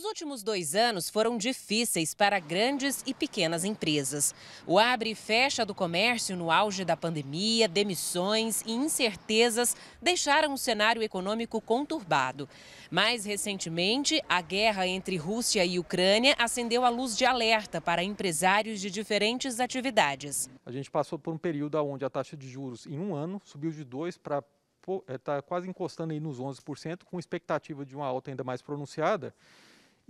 Os últimos dois anos foram difíceis para grandes e pequenas empresas. O abre e fecha do comércio no auge da pandemia, demissões e incertezas deixaram o cenário econômico conturbado. Mais recentemente, a guerra entre Rússia e Ucrânia acendeu a luz de alerta para empresários de diferentes atividades. A gente passou por um período onde a taxa de juros em um ano subiu de 2 para está eh, quase encostando aí nos 11%, com expectativa de uma alta ainda mais pronunciada.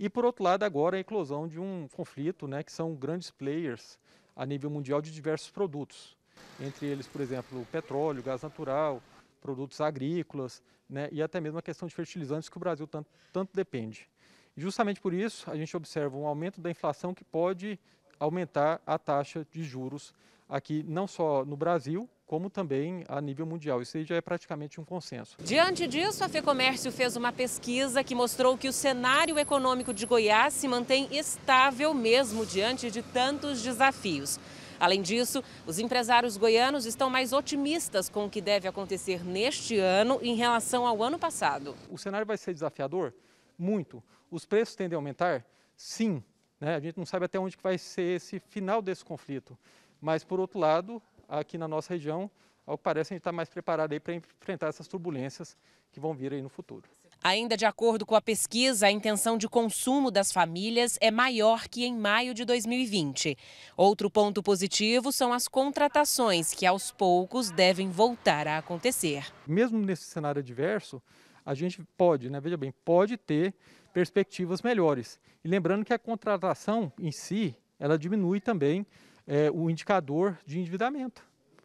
E por outro lado, agora a inclusão de um conflito, né, que são grandes players a nível mundial de diversos produtos, entre eles, por exemplo, petróleo, gás natural, produtos agrícolas, né, e até mesmo a questão de fertilizantes que o Brasil tanto, tanto depende. justamente por isso, a gente observa um aumento da inflação que pode aumentar a taxa de juros aqui, não só no Brasil, como também a nível mundial. Isso aí já é praticamente um consenso. Diante disso, a FEComércio fez uma pesquisa que mostrou que o cenário econômico de Goiás se mantém estável mesmo diante de tantos desafios. Além disso, os empresários goianos estão mais otimistas com o que deve acontecer neste ano em relação ao ano passado. O cenário vai ser desafiador? Muito. Os preços tendem a aumentar? Sim. Né? A gente não sabe até onde vai ser esse final desse conflito. Mas, por outro lado, aqui na nossa região. Ao que parece, a gente está mais preparado para enfrentar essas turbulências que vão vir aí no futuro. Ainda de acordo com a pesquisa, a intenção de consumo das famílias é maior que em maio de 2020. Outro ponto positivo são as contratações, que aos poucos devem voltar a acontecer. Mesmo nesse cenário adverso, a gente pode, né, veja bem, pode ter perspectivas melhores. E lembrando que a contratação em si, ela diminui também é, o indicador de endividamento.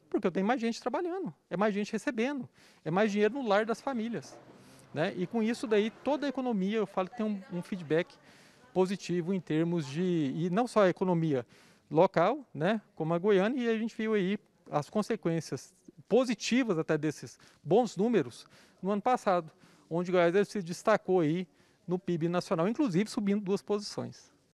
Porque eu tenho mais gente trabalhando, é mais gente recebendo, é mais dinheiro no lar das famílias. Né? E com isso daí, toda a economia, eu falo que tem um, um feedback positivo em termos de, e não só a economia local, né, como a Goiânia, e a gente viu aí as consequências positivas até desses bons números no ano passado, onde Goiás se destacou aí no PIB nacional, inclusive subindo duas posições.